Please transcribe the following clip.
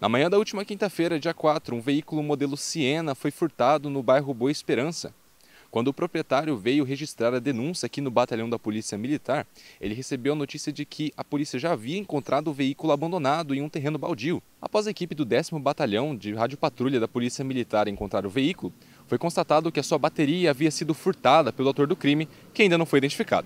Na manhã da última quinta-feira, dia 4, um veículo modelo Siena foi furtado no bairro Boa Esperança. Quando o proprietário veio registrar a denúncia aqui no batalhão da Polícia Militar, ele recebeu a notícia de que a polícia já havia encontrado o veículo abandonado em um terreno baldio. Após a equipe do 10 Batalhão de Rádio Patrulha da Polícia Militar encontrar o veículo, foi constatado que a sua bateria havia sido furtada pelo autor do crime, que ainda não foi identificado.